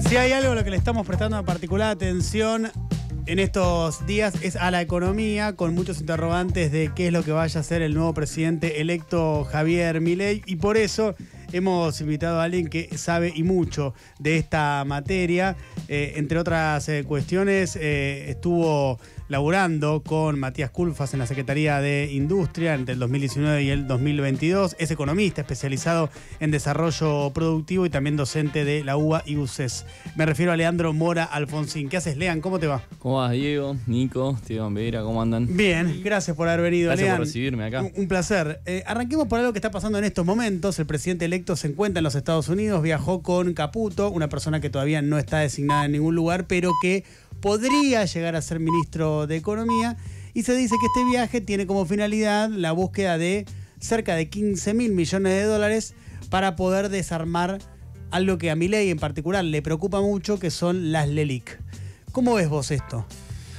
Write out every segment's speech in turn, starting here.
Si hay algo a lo que le estamos prestando particular atención en estos días es a la economía, con muchos interrogantes de qué es lo que vaya a hacer el nuevo presidente electo Javier Milei, y por eso hemos invitado a alguien que sabe y mucho de esta materia. Eh, entre otras eh, cuestiones, eh, estuvo Laborando con Matías Culfas en la Secretaría de Industria entre el 2019 y el 2022. Es economista especializado en desarrollo productivo y también docente de la UBA y UCES. Me refiero a Leandro Mora Alfonsín. ¿Qué haces, Lean? ¿Cómo te va? ¿Cómo vas, Diego? Nico, Esteban Vera, ¿cómo andan? Bien, gracias por haber venido, gracias por recibirme acá. Un, placer. Eh, arranquemos por algo que está pasando en estos momentos. El presidente electo se encuentra en los Estados Unidos, viajó con Caputo, una persona que todavía no está designada en ningún lugar, pero que podría llegar a ser ministro de Economía y se dice que este viaje tiene como finalidad la búsqueda de cerca de 15 mil millones de dólares para poder desarmar algo que a mi ley en particular le preocupa mucho, que son las LELIC. ¿Cómo ves vos esto?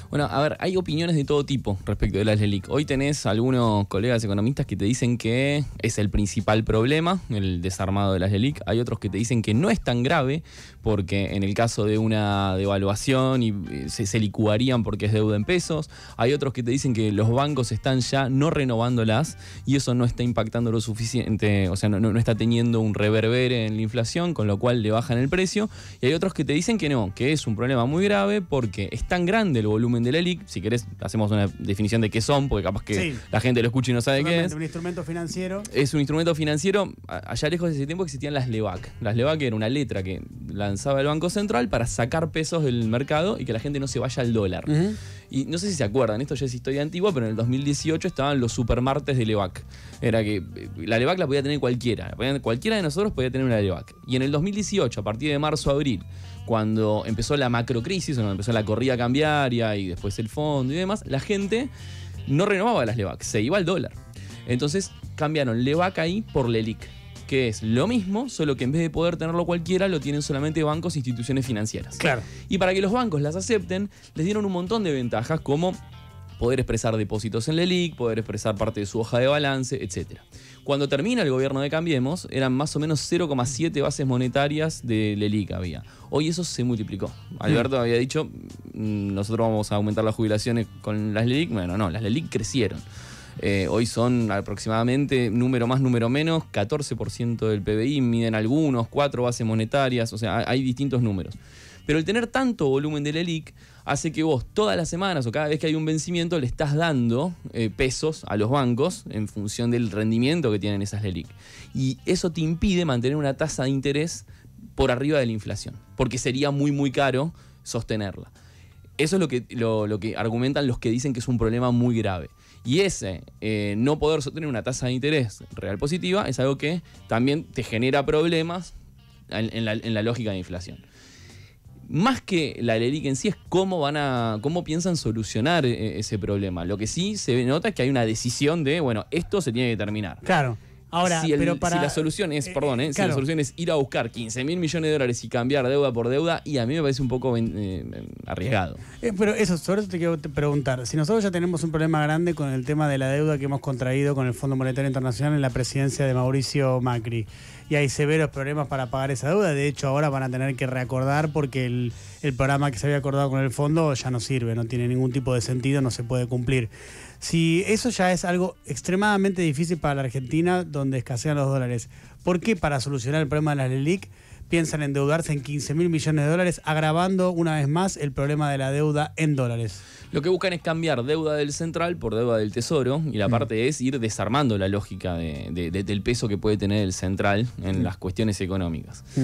Bueno, a ver, hay opiniones de todo tipo respecto de las LELIC. Hoy tenés algunos colegas economistas que te dicen que es el principal problema, el desarmado de las LELIC. Hay otros que te dicen que no es tan grave, porque en el caso de una devaluación y eh, se, licuarían porque es deuda en pesos. Hay otros que te dicen que los bancos están ya no renovándolas y eso no está impactando lo suficiente, o sea, no, está teniendo un reverber en la inflación, con lo cual le bajan el precio. Y hay otros que te dicen que no, que es un problema muy grave porque es tan grande el volumen de la Si querés, hacemos una definición de qué son, porque capaz que la gente lo escucha y no sabe qué es. un instrumento financiero. Es un instrumento financiero. Allá lejos de ese tiempo existían las LEVAC. Las LEVAC era una letra que lanzaba el Banco Central para sacar pesos del mercado y que la gente no se vaya al dólar. Y no sé si se acuerdan, esto ya es historia antigua, pero en el 2018 estaban los supermartes de LEVAC. Era que eh, la LEVAC la podía tener cualquiera. Cualquiera de nosotros podía tener una LEVAC. Y en el 2018, a partir de marzo-abril, cuando empezó la macrocrisis, cuando empezó la corrida cambiaria y después el fondo y demás, la gente no renovaba las LEVAC, se iba al dólar. Entonces cambiaron LEVAC ahí por LELIC, que es lo mismo, solo que en vez de poder tenerlo cualquiera, lo tienen solamente bancos e instituciones financieras. Claro. Y para que los bancos las acepten, les dieron un montón de ventajas, como poder expresar depósitos en LELIC, poder expresar parte de su hoja de balance, etc. Cuando termina el gobierno de Cambiemos, eran más o menos 0,7 bases monetarias de LELIC había. Hoy eso se multiplicó. Alberto mm. había dicho, mm, nosotros vamos a aumentar las jubilaciones con las LELIC. Bueno, no, las LELIC crecieron. Eh, hoy son aproximadamente, número más, número menos, 14% del PBI, miden algunos, cuatro bases monetarias, o sea, hay distintos números. Pero el tener tanto volumen de LELIC hace que vos todas las semanas o cada vez que hay un vencimiento le estás dando eh, pesos a los bancos en función del rendimiento que tienen esas LELIC. Y eso te impide mantener una tasa de interés por arriba de la inflación, porque sería muy, muy caro sostenerla. Eso es lo que, lo, que argumentan los que dicen que es un problema muy grave. Y ese eh, no poder sostener una tasa de interés real positiva es algo que también te genera problemas la, en la lógica de inflación más que la LEDIC en sí es cómo van a, cómo piensan solucionar eh, ese problema. Lo que sí se nota es que hay una decisión de, bueno, esto se tiene que terminar. Claro. Ahora, si, pero si la solución es, eh, perdón, ¿eh? si solución es ir a buscar 15 mil millones de dólares y cambiar deuda por deuda, y a mí me parece un poco eh, arriesgado. pero eso, sobre eso te quiero preguntar. Si nosotros ya tenemos un problema grande con el tema de la deuda que hemos contraído con el Fondo Monetario Internacional en la presidencia de Mauricio Macri, y hay severos problemas para pagar esa deuda, de hecho ahora van a tener que reacordar porque el programa que se había acordado con el fondo ya no sirve, no tiene ningún tipo de sentido, no se puede cumplir. Si eso ya es algo extremadamente difícil para la Argentina, donde escasean los dólares, ¿por qué para solucionar el problema de la LELIC piensan endeudarse en 15 mil millones de dólares, agravando una vez más el problema de la deuda en dólares. Lo que buscan es cambiar deuda del central por deuda del tesoro y la mm. parte es ir desarmando la lógica del peso que puede tener el central en mm. las cuestiones económicas. Mm.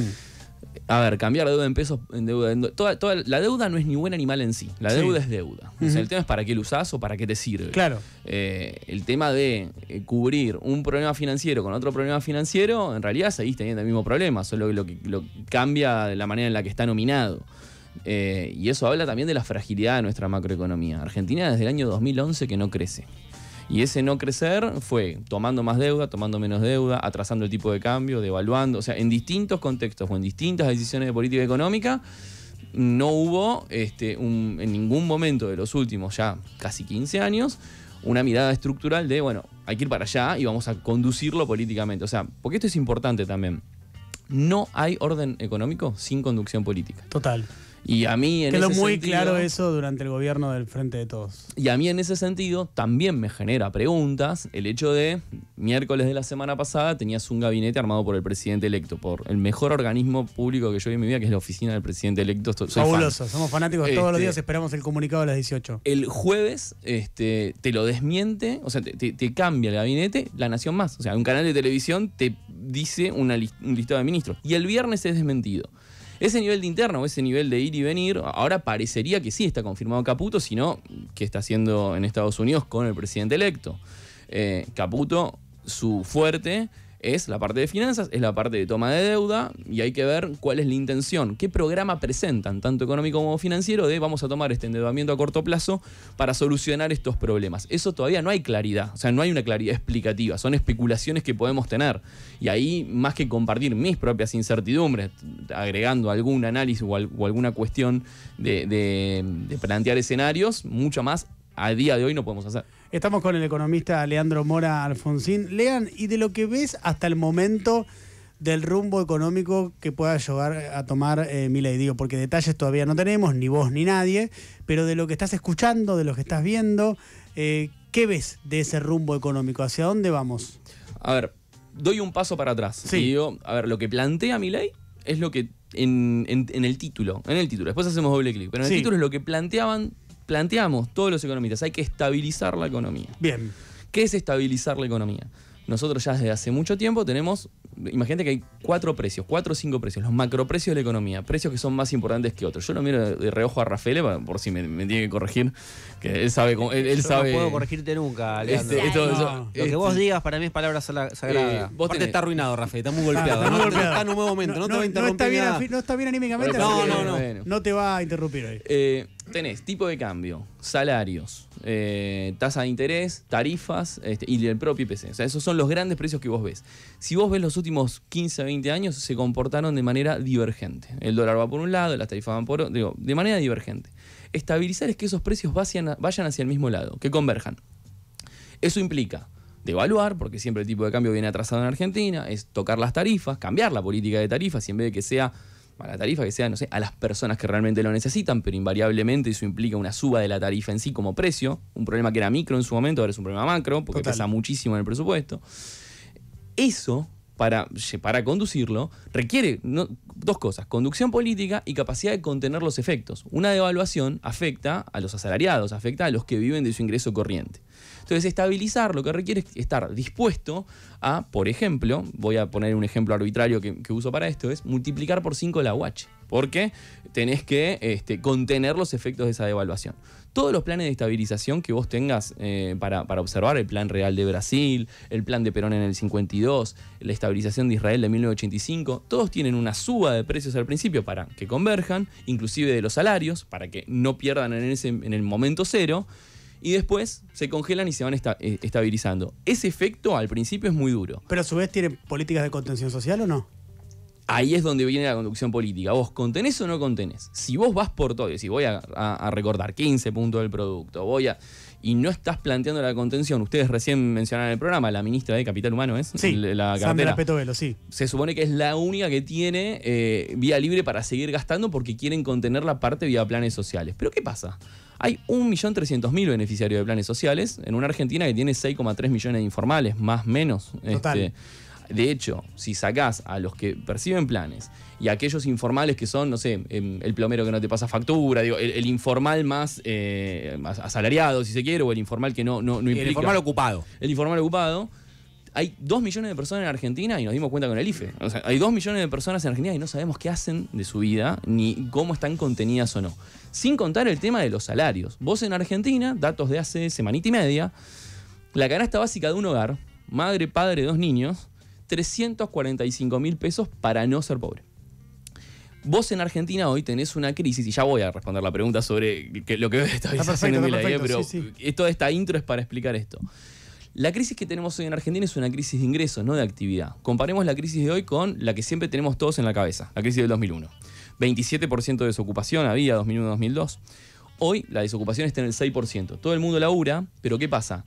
A ver, cambiar deuda en pesos, deuda. toda, la deuda no es ni buena ni mala en sí. La deuda es deuda. el tema es para qué lo usas o para qué te sirve. Claro. Eh, el tema de eh, cubrir un problema financiero con otro problema financiero, en realidad seguís teniendo el mismo problema, solo lo que lo, cambia la manera en la que está nominado. Eh, y eso habla también de la fragilidad de nuestra macroeconomía. Argentina desde el año 2011 que no crece. Y ese no crecer fue tomando más deuda, tomando menos deuda, atrasando el tipo de cambio, devaluando, o sea, en distintos contextos o en distintas decisiones de política económica no hubo este, en ningún momento de los últimos ya casi 15 años una mirada estructural de, bueno, hay que ir para allá y vamos a conducirlo políticamente. O sea, porque esto es importante también. No hay orden económico sin conducción política. Total. Y a mí en Quedó ese muy claro eso durante el gobierno del Frente de Todos. Y a mí en ese sentido también me genera preguntas el hecho de miércoles de la semana pasada tenías un gabinete armado por el presidente electo, por el mejor organismo público que yo vi en mi vida, que es la oficina del presidente electo. Fabuloso, somos fanáticos todos los este, días, esperamos el comunicado a las 18. El jueves este, te lo desmiente, o sea, te, cambia el gabinete, La Nación Más. O sea, un canal de televisión te dice un listado de ministros. Y el viernes es desmentido. Ese nivel de interno, o ese nivel de ir y venir, ahora parecería que sí está confirmado Caputo, sino que está haciendo en Estados Unidos con el presidente electo. Eh, Caputo, su fuerte es la parte de finanzas, es la parte de toma de deuda y hay que ver cuál es la intención, qué programa presentan, tanto económico como financiero, de vamos a tomar este endeudamiento a corto plazo para solucionar estos problemas. Eso todavía no hay claridad, o sea, no hay una claridad explicativa, son especulaciones que podemos tener. Y ahí, más que compartir mis propias incertidumbres, agregando algún análisis o, alguna cuestión de plantear escenarios, mucho más a día de hoy no podemos hacer. Estamos con el economista Leandro Mora Alfonsín. Lean, y de lo que ves hasta el momento del rumbo económico que pueda llegar a tomar eh, mi ley? digo, porque detalles todavía no tenemos, ni vos ni nadie, pero de lo que estás escuchando, de lo que estás viendo, eh, ¿qué ves de ese rumbo económico? ¿Hacia dónde vamos? A ver, doy un paso para atrás. Sí. a ver, lo que plantea ley es lo que en, el título, en el título, después hacemos doble clic, pero en el título es lo que planteaban planteamos todos los economistas, hay que estabilizar la economía. Bien. ¿Qué es estabilizar la economía? Nosotros ya desde hace mucho tiempo tenemos, imagínate que hay cuatro precios, cuatro o cinco precios, los macroprecios de la economía, precios que son más importantes que otros. Yo lo miro de reojo a Rafael, eh, por si me, tiene que corregir, que él sabe cómo, él, sabe. No puedo corregirte nunca, este, lo que este, vos digas para mí es palabra eh, sagrada. vos te está arruinado, Rafael, está muy golpeado. está, No, está en un nuevo momento, no, te va a interrumpir. Está bien, no está bien, anímicamente, no, no, no, no. te va a interrumpir hoy tenés tipo de cambio, salarios, eh, tasa de interés, tarifas este, y el propio IPC. O sea, esos son los grandes precios que vos ves. Si vos ves los últimos 15, 20 años, se comportaron de manera divergente. El dólar va por un lado, las tarifas van por otro, digo, de manera divergente. Estabilizar es que esos precios vayan hacia el mismo lado, que converjan. Eso implica devaluar, porque siempre el tipo de cambio viene atrasado en Argentina, es tocar las tarifas, cambiar la política de tarifas y en vez de que sea a la tarifa que sea, no sé, a las personas que realmente lo necesitan, pero invariablemente eso implica una suba de la tarifa en sí como precio, un problema que era micro en su momento, ahora es un problema macro, porque pasa muchísimo en el presupuesto. Eso para, conducirlo requiere dos cosas, conducción política y capacidad de contener los efectos. Una devaluación afecta a los asalariados, afecta a los que viven de su ingreso corriente. Entonces, estabilizar lo que requiere es estar dispuesto a, por ejemplo, voy a poner un ejemplo arbitrario que, uso para esto, es multiplicar por 5 la ¿Por qué? tenés que este, contener los efectos de esa devaluación. Todos los planes de estabilización que vos tengas eh, para, observar, el plan real de Brasil, el plan de Perón en el 52, la estabilización de Israel de 1985, todos tienen una suba de precios al principio para que converjan, inclusive de los salarios, para que no pierdan en, ese, en el momento cero, y después se congelan y se van eh, estabilizando. Ese efecto al principio es muy duro. Pero a su vez tiene políticas de contención social o no? ahí es donde viene la conducción política. Vos contenés o no contenés. Si vos vas por todo, si voy a, recordar 15 puntos del producto, voy a. Y no estás planteando la contención. Ustedes recién mencionaron el programa, la ministra de Capital Humano es. Sí, la Sandra Petovelo, sí. Se supone que es la única que tiene eh, vía libre para seguir gastando porque quieren contener la parte vía planes sociales. Pero ¿qué pasa? Hay 1.300.000 beneficiarios de planes sociales en una Argentina que tiene 6,3 millones de informales, más menos. Este, Total. De hecho, si sacás a los que perciben planes y a aquellos informales que son, no sé, em, el plomero que no te pasa factura, digo, el, informal eh, más, asalariado, si se quiere, o el informal que no, no, implica. El informal ocupado. El informal ocupado hay dos millones de personas en Argentina y nos dimos cuenta con el IFE. O sea, hay dos millones de personas en Argentina y no sabemos qué hacen de su vida ni cómo están contenidas o no. Sin contar el tema de los salarios. Vos en Argentina, datos de hace semanita y media, la canasta básica de un hogar, madre, padre, dos niños, 345 mil pesos para no ser pobre. Vos en Argentina hoy tenés una crisis, y ya voy a responder la pregunta sobre lo que Está en Milagre, ¿eh? pero sí, sí. Eh, toda esta intro es para explicar esto. La crisis que tenemos hoy en Argentina es una crisis de ingresos, no de actividad. Comparemos la crisis de hoy con la que siempre tenemos todos en la cabeza, la crisis del 2001. 27% de desocupación había 2001-2002. Hoy la desocupación está en el 6%. Todo el mundo labura, pero ¿qué pasa?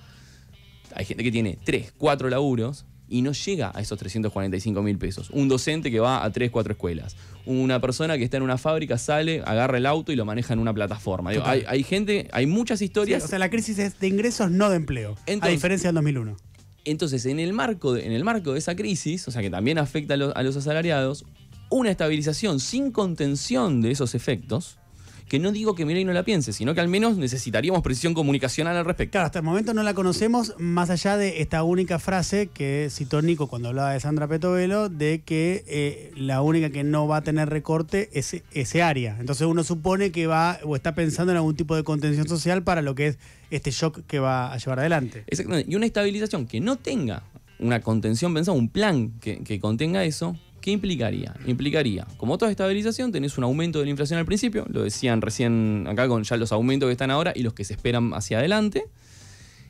Hay gente que tiene 3, 4 laburos, y no llega a esos 345 mil pesos. Un docente que va a 3, 4 escuelas. Una persona que está en una fábrica sale, agarra el auto y lo maneja en una plataforma. hay, gente, hay muchas historias. o sea, la crisis es de ingresos, no de empleo. a diferencia del 2001. Entonces, en el, marco de, en el marco de esa crisis, o sea, que también afecta a los, a los asalariados, una estabilización sin contención de esos efectos, que no digo que y no la piense, sino que al menos necesitaríamos precisión comunicacional al respecto. Claro, hasta el momento no la conocemos, más allá de esta única frase que citó Nico cuando hablaba de Sandra Petovelo, de que eh, la única que no va a tener recorte es ese área. Entonces uno supone que va o está pensando en algún tipo de contención social para lo que es este shock que va a llevar adelante. Exactamente. Y una estabilización que no tenga una contención pensada, un plan que contenga eso, ¿Qué implicaría? Implicaría, como toda estabilización, tenés un aumento de la inflación al principio, lo decían recién acá con ya los aumentos que están ahora y los que se esperan hacia adelante,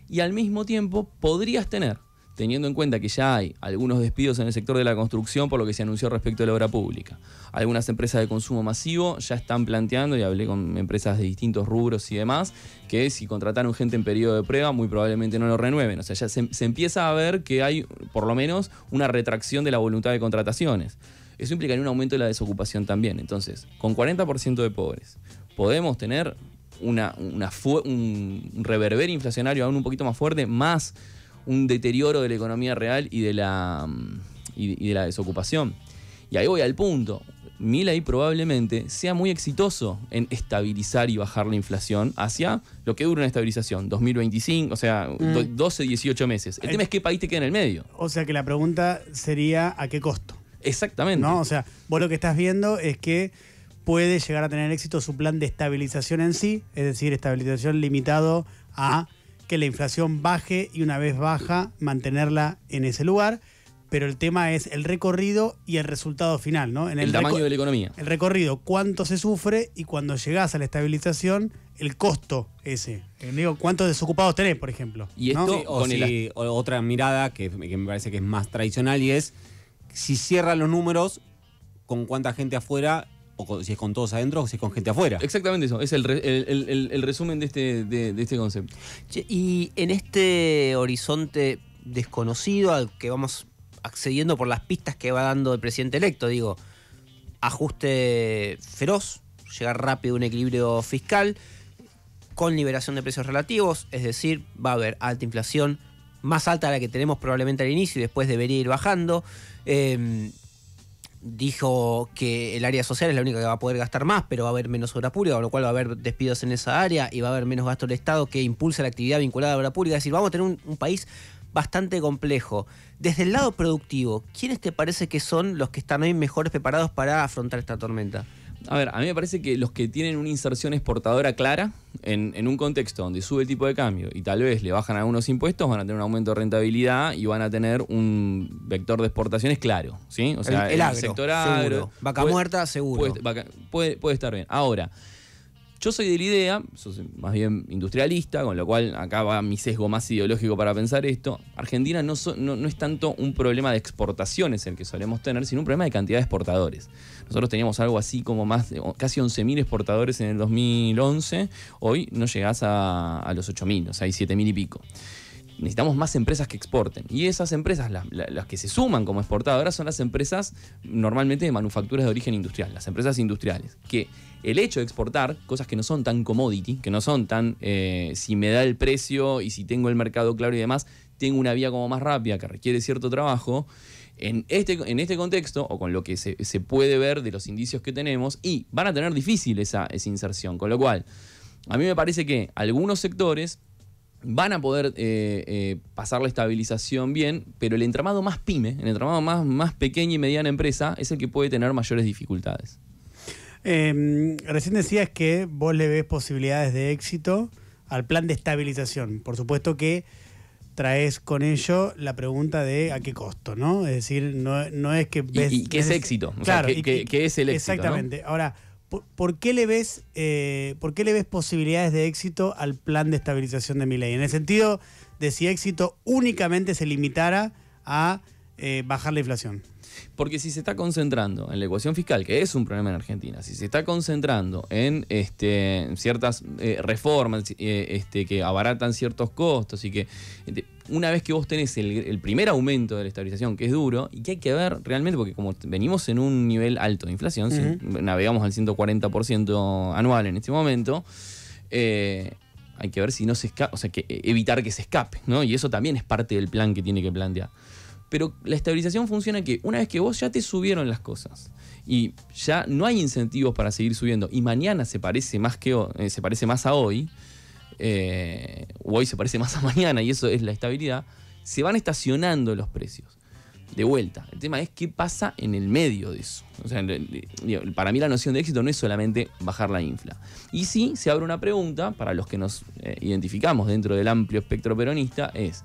y al mismo tiempo podrías tener teniendo en cuenta que ya hay algunos despidos en el sector de la construcción por lo que se anunció respecto a la obra pública. Algunas empresas de consumo masivo ya están planteando, y hablé con empresas de distintos rubros y demás, que si contrataron gente en periodo de prueba, muy probablemente no lo renueven. O sea, ya se, empieza a ver que hay por lo menos una retracción de la voluntad de contrataciones. Eso implicaría un aumento de la desocupación también. Entonces, con 40% de pobres, podemos tener una, un reverber inflacionario aún un poquito más fuerte, más un deterioro de la economía real y de la, mm, de la desocupación. Y ahí voy al punto. Milay probablemente sea muy exitoso en estabilizar y bajar la inflación hacia lo que dura una estabilización, 2025, o sea, 12, mm. 18 meses. El, eh. tema es qué país te queda en el medio. O sea que la pregunta sería ¿a qué costo? Exactamente. No, o sea, vos lo que estás viendo es que puede llegar a tener éxito su plan de estabilización en sí, es decir, estabilización limitado a la inflación baje y una vez baja mantenerla en ese lugar, pero el tema es el recorrido y el resultado final, ¿no? En el, tamaño de la economía. El recorrido, cuánto se sufre y cuando llegás a la estabilización, el costo ese. Eh, digo, ¿cuántos desocupados tenés, por ejemplo? Y esto, con otra mirada que, me parece que es más tradicional y es si cierra los números, con cuánta gente afuera o si es con todos adentro o si es con gente afuera. Exactamente eso, es el, resumen de este, este concepto. Y en este horizonte desconocido al que vamos accediendo por las pistas que va dando el presidente electo, digo, ajuste feroz, llegar rápido a un equilibrio fiscal, con liberación de precios relativos, es decir, va a haber alta inflación, más alta a la que tenemos probablemente al inicio y después debería ir bajando. Em, dijo que el área social es la única que va a poder gastar más, pero va a haber menos obra pública, con lo cual va a haber despidos en esa área y va a haber menos gasto del Estado que impulsa la actividad vinculada a la obra pública. Es decir, vamos a tener un, un país bastante complejo. Desde el lado productivo, ¿quiénes te parece que son los que están hoy mejores preparados para afrontar esta tormenta? a ver, a mí me parece que los que tienen una inserción exportadora clara en, un contexto donde sube el tipo de cambio y tal vez le bajan algunos impuestos, van a tener un aumento de rentabilidad y van a tener un vector de exportaciones claro, ¿sí? O sea, el, sector agro. Vaca muerta, seguro. puede, puede estar bien. Ahora, yo soy de la idea, soy más bien industrialista, con lo cual acá va mi sesgo más ideológico para pensar esto. Argentina no, es tanto un problema de exportaciones el que solemos tener, sino un problema de cantidad de exportadores. Nosotros teníamos algo así como más, de casi 11.000 exportadores en el 2011, hoy no llegás a, a los 8.000, o sea, hay 7.000 y pico necesitamos más empresas que exporten. Y esas empresas, las, que se suman como exportadoras, son las empresas normalmente de manufacturas de origen industrial, las empresas industriales, que el hecho de exportar cosas que no son tan commodity, que no son tan eh, si me da el precio y si tengo el mercado claro y demás, tengo una vía como más rápida que requiere cierto trabajo. En este, en este contexto, o con lo que se, puede ver de los indicios que tenemos, y van a tener difícil esa inserción. Con lo cual, a mí me parece que algunos sectores van a poder eh, eh, pasar la estabilización bien, pero el entramado más pyme, el entramado más, más pequeña y mediana empresa, es el que puede tener mayores dificultades. Em, recién decías que vos le ves posibilidades de éxito al plan de estabilización. Por supuesto que traes con ello la pregunta de a qué costo, ¿no? Es decir, no, es que... Ves, y, qué es éxito, claro, o que, es el éxito. Exactamente. Ahora, ¿Por, qué le ves, eh, le ves posibilidades de éxito al plan de estabilización de mi ley? En el sentido de si éxito únicamente se limitara a eh, bajar la inflación. Porque si se está concentrando en la ecuación fiscal, que es un problema en Argentina, si se está concentrando en este, ciertas eh, reformas este, que abaratan ciertos costos y que este, una vez que vos tenés el, primer aumento de la estabilización, que es duro, y que hay que ver realmente, porque como venimos en un nivel alto de inflación, navegamos al 140% anual en este momento, eh, hay que ver si no se escapa, o sea, que eh, evitar que se escape, ¿no? Y eso también es parte del plan que tiene que plantear. Pero la estabilización funciona que una vez que vos ya te subieron las cosas y ya no hay incentivos para seguir subiendo y mañana se parece más que eh, se parece más a hoy, eh, o hoy se parece más a mañana y eso es la estabilidad, se van estacionando los precios. De vuelta, el tema es qué pasa en el medio de eso. para mí la noción de éxito no es solamente bajar la infla. Y sí, se abre una pregunta para los que nos eh, identificamos dentro del amplio espectro peronista, es,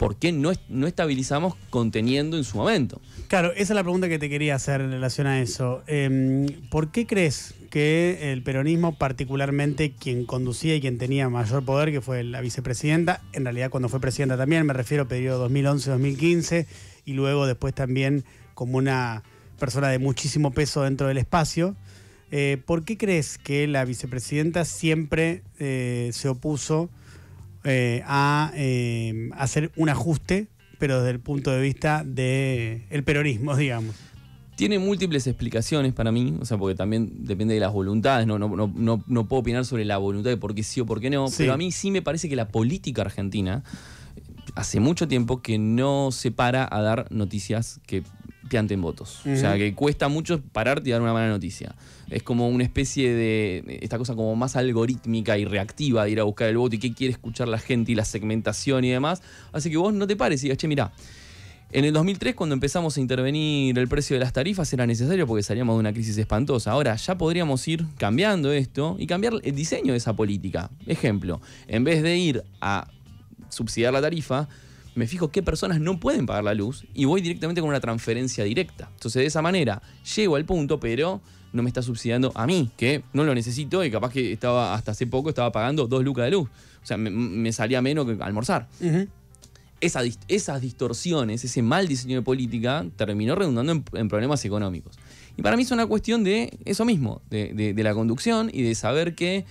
¿por qué no, estabilizamos conteniendo en su momento? Claro, esa es la pregunta que te quería hacer en relación a eso. Em, ¿Por qué crees que el peronismo, particularmente quien conducía y quien tenía mayor poder, que fue la vicepresidenta, en realidad cuando fue presidenta también, me refiero periodo 2011-2015, y luego después también como una persona de muchísimo peso dentro del espacio, eh, ¿por qué crees que la vicepresidenta siempre eh, se opuso eh, a eh, hacer un ajuste, pero desde el punto de vista del de, peronismo, digamos. Tiene múltiples explicaciones para mí, o sea, porque también depende de las voluntades, no, no, puedo opinar sobre la voluntad de por qué sí o por qué no, pero a mí sí me parece que la política argentina hace mucho tiempo que no se para a dar noticias que en votos. O sea, que cuesta mucho pararte y dar una mala noticia. Es como una especie de, esta cosa como más algorítmica y reactiva de ir a buscar el voto y qué quiere escuchar la gente y la segmentación y demás. Así que vos no te pares y digas, che, mirá, en el 2003, cuando empezamos a intervenir el precio de las tarifas, era necesario porque salíamos de una crisis espantosa. Ahora ya podríamos ir cambiando esto y cambiar el diseño de esa política. Ejemplo, en vez de ir a subsidiar la tarifa, me fijo qué personas no pueden pagar la luz y voy directamente con una transferencia directa. Entonces de esa manera llego al punto, pero no me está subsidiando a mí, que no lo necesito y capaz que estaba hasta hace poco estaba pagando dos lucas de luz. O sea, me, salía menos que almorzar. esas distorsiones, ese mal diseño de política, terminó redundando en, problemas económicos. Y para mí es una cuestión de eso mismo, de, de la conducción y de saber que,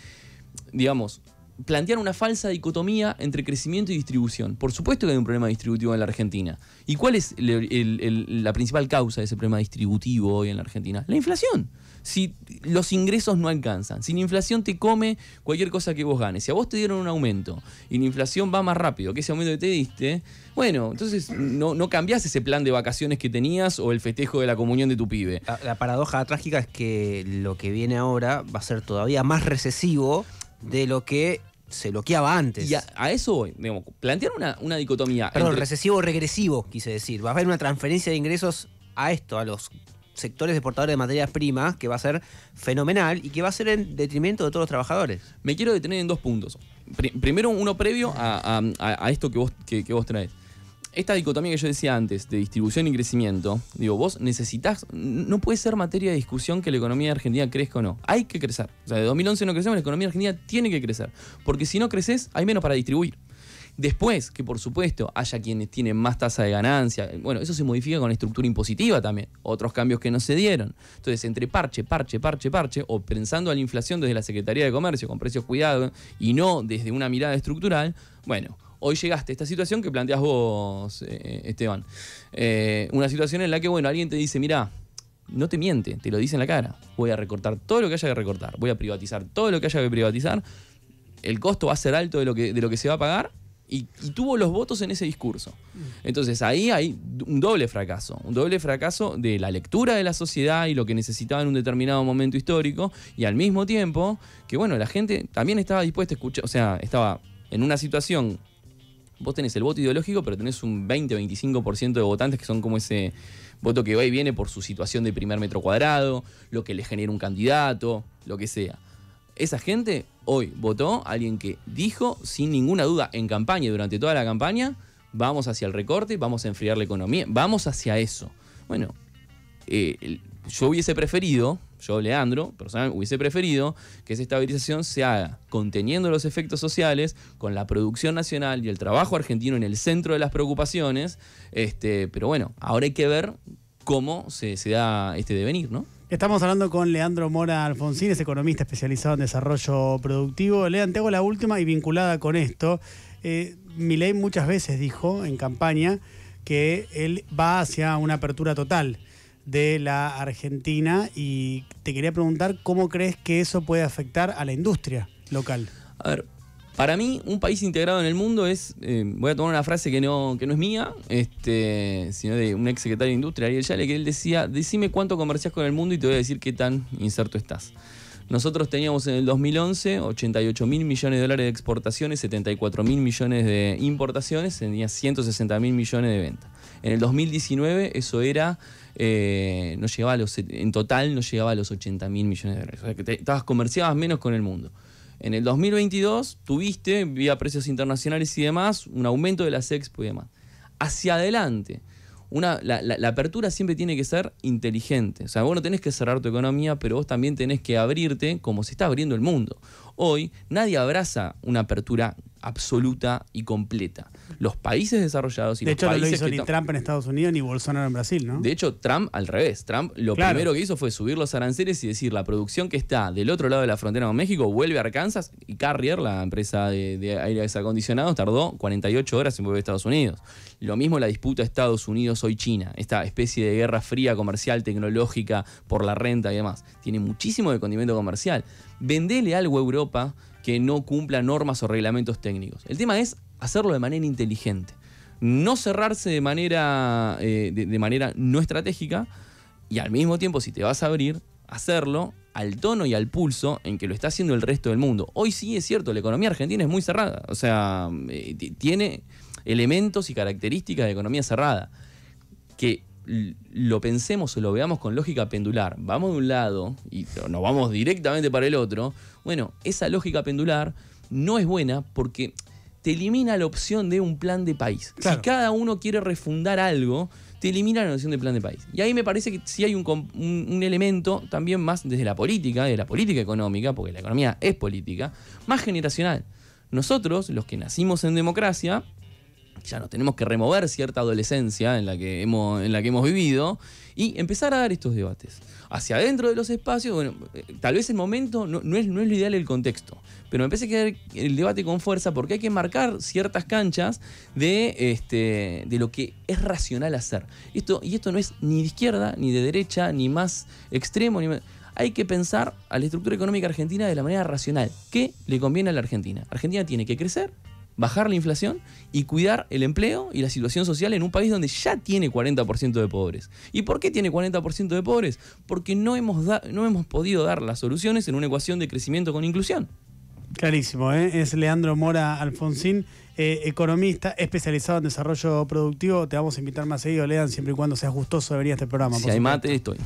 digamos, plantear una falsa dicotomía entre crecimiento y distribución. Por supuesto que hay un problema distributivo en la Argentina. ¿Y cuál es la principal causa de ese problema distributivo hoy en la Argentina? La inflación. Si los ingresos no alcanzan, si la inflación te come cualquier cosa que vos ganes, si a vos te dieron un aumento y la inflación va más rápido que ese aumento que te diste, bueno, entonces no, no cambiás ese plan de vacaciones que tenías o el festejo de la comunión de tu pibe. la paradoja trágica es que lo que viene ahora va a ser todavía más recesivo de lo que se bloqueaba antes. Y a, eso, digamos, plantear una, una dicotomía. Perdón, Recesivo recesivo-regresivo, quise decir. Va a haber una transferencia de ingresos a esto, a los sectores exportadores de materias primas, que va a ser fenomenal y que va a ser en detrimento de todos los trabajadores. Me quiero detener en dos puntos. Primero, uno previo a, esto que vos, que, que vos traes esta dicotomía que yo decía antes, de distribución y crecimiento, digo, vos necesitas, no puede ser materia de discusión que la economía argentina crezca o no. Hay que crecer. O sea, de 2011 no crecemos, la economía argentina tiene que crecer. Porque si no creces, hay menos para distribuir. Después, que por supuesto haya quienes tienen más tasa de ganancia, bueno, eso se modifica con la estructura impositiva también, otros cambios que no se dieron. Entonces, entre parche, parche, parche, parche, o pensando a la inflación desde la Secretaría de Comercio, con precios cuidados, y no desde una mirada estructural, bueno, hoy llegaste a esta situación que planteas vos, eh, eh, Esteban. Eh, una situación en la que, bueno, alguien te dice, mira, no te miente, te lo dice en la cara. Voy a recortar todo lo que haya que recortar, voy a privatizar todo lo que haya que privatizar, el costo va a ser alto de lo que, de lo que se va a pagar. Y, y tuvo los votos en ese discurso. Entonces ahí hay un doble fracaso, un doble fracaso de la lectura de la sociedad y lo que necesitaba en un determinado momento histórico, y al mismo tiempo que, bueno, la gente también estaba dispuesta a escuchar, o sea, estaba en una situación vos tenés el voto ideológico, pero tenés un 20-25% de votantes que son como ese voto que va y viene por su situación de primer metro cuadrado, lo que le genera un candidato, lo que sea. Esa gente hoy votó a alguien que dijo sin ninguna duda en campaña durante toda la campaña, vamos hacia el recorte, vamos a enfriar la economía, vamos hacia eso. Bueno, eh, yo hubiese preferido yo Leandro, personalmente hubiese preferido que esa estabilización se haga conteniendo los efectos sociales, con la producción nacional y el trabajo argentino en el centro de las preocupaciones, este, pero bueno, ahora hay que ver cómo se, da este devenir, ¿no? Estamos hablando con Leandro Mora Alfonsín, es economista especializado en desarrollo productivo. Leandro, te hago la última y vinculada con esto. Eh, Milei muchas veces dijo en campaña que él va hacia una apertura total de la Argentina y te quería preguntar cómo crees que eso puede afectar a la industria local. A ver, para mí un país integrado en el mundo es, eh, voy a tomar una frase que no, que no es mía, este, sino de un ex secretario de Industria, Ariel Yale, que él decía, decime cuánto comercias con el mundo y te voy a decir qué tan inserto estás. Nosotros teníamos en el 2011 88 mil millones de dólares de exportaciones, 74 mil millones de importaciones, tenía 160 mil millones de ventas. En el 2019 eso era eh, no en total no llegaba a los 80 mil millones de dólares. O sea, que estabas comerciabas menos con el mundo. En el 2022 tuviste, vía precios internacionales y demás, un aumento de las expo y demás. Hacia adelante, una, la, la, apertura siempre tiene que ser inteligente. O sea, vos no tenés que cerrar tu economía, pero vos también tenés que abrirte como se está abriendo el mundo. Hoy nadie abraza una apertura absoluta y completa. Los países desarrollados y De los hecho, países no lo hizo ni Trump en Estados Unidos ni Bolsonaro en Brasil, ¿no? De hecho, Trump al revés. Trump lo primero que hizo fue subir los aranceles y decir la producción que está del otro lado de la frontera con México vuelve a Arkansas y Carrier, la empresa de, aire acondicionado, tardó 48 horas en volver a Estados Unidos. Lo mismo la disputa Estados Unidos hoy China, esta especie de guerra fría comercial, tecnológica, por la renta y demás. Tiene muchísimo de condimento comercial. Vendele algo a Europa que no cumpla normas o reglamentos técnicos. El tema es hacerlo de manera inteligente. No cerrarse de manera, eh, manera no estratégica y al mismo tiempo, si te vas a abrir, hacerlo al tono y al pulso en que lo está haciendo el resto del mundo. Hoy sí es cierto, la economía argentina es muy cerrada, o sea, eh, tiene elementos y características de economía cerrada, que lo pensemos o lo veamos con lógica pendular, vamos de un lado y nos vamos directamente para el otro, bueno, esa lógica pendular no es buena porque te elimina la opción de un plan de país. Si cada uno quiere refundar algo, te elimina la opción de plan de país. Y ahí me parece que sí hay un, elemento también más desde la política, de la política económica, porque la economía es política, más generacional. Nosotros, los que nacimos en democracia, ya no tenemos que remover cierta adolescencia en la que hemos, en la que hemos vivido y empezar a dar estos debates. Hacia adentro de los espacios, eh, tal vez el momento no, es, no es lo ideal el contexto, pero me parece que el debate con fuerza porque hay que marcar ciertas canchas de, este, de lo que es racional hacer. Esto, y esto no es ni de izquierda, ni de derecha, ni más extremo, hay que pensar a la estructura económica argentina de la manera racional. ¿Qué le conviene a la Argentina? Argentina tiene que crecer bajar la inflación y cuidar el empleo y la situación social en un país donde ya tiene 40% de pobres. ¿Y por qué tiene 40% de pobres? Porque no hemos, no hemos podido dar las soluciones en una ecuación de crecimiento con inclusión. Clarísimo, ¿eh? es Leandro Mora Alfonsín, eh, economista especializado en desarrollo productivo. Te vamos a invitar más seguido, Leandro, siempre y cuando seas gustoso de este programa. Si hay mate, estoy.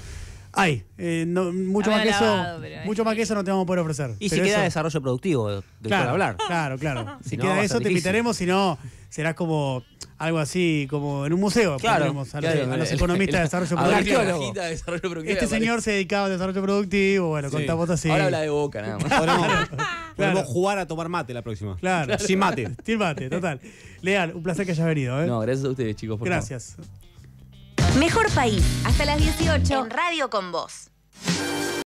Ay, eh, mucho más, que eso, mucho más que eso no te vamos a poder ofrecer. Y si queda desarrollo productivo del claro, hablar. Claro, claro. Si, queda eso, te invitaremos, si no, serás como algo así, como en un museo. Claro, a los, economistas de desarrollo productivo. Este señor se dedicaba a desarrollo productivo, bueno, contamos así. Ahora habla de boca nada más. Podemos, podemos jugar a tomar mate la próxima. Claro. Sin mate. Sin mate, total. Leal, un placer que hayas venido, ¿eh? No, gracias a ustedes, chicos. Por favor. Gracias. Mejor País, hasta las 18 en Radio con Voz.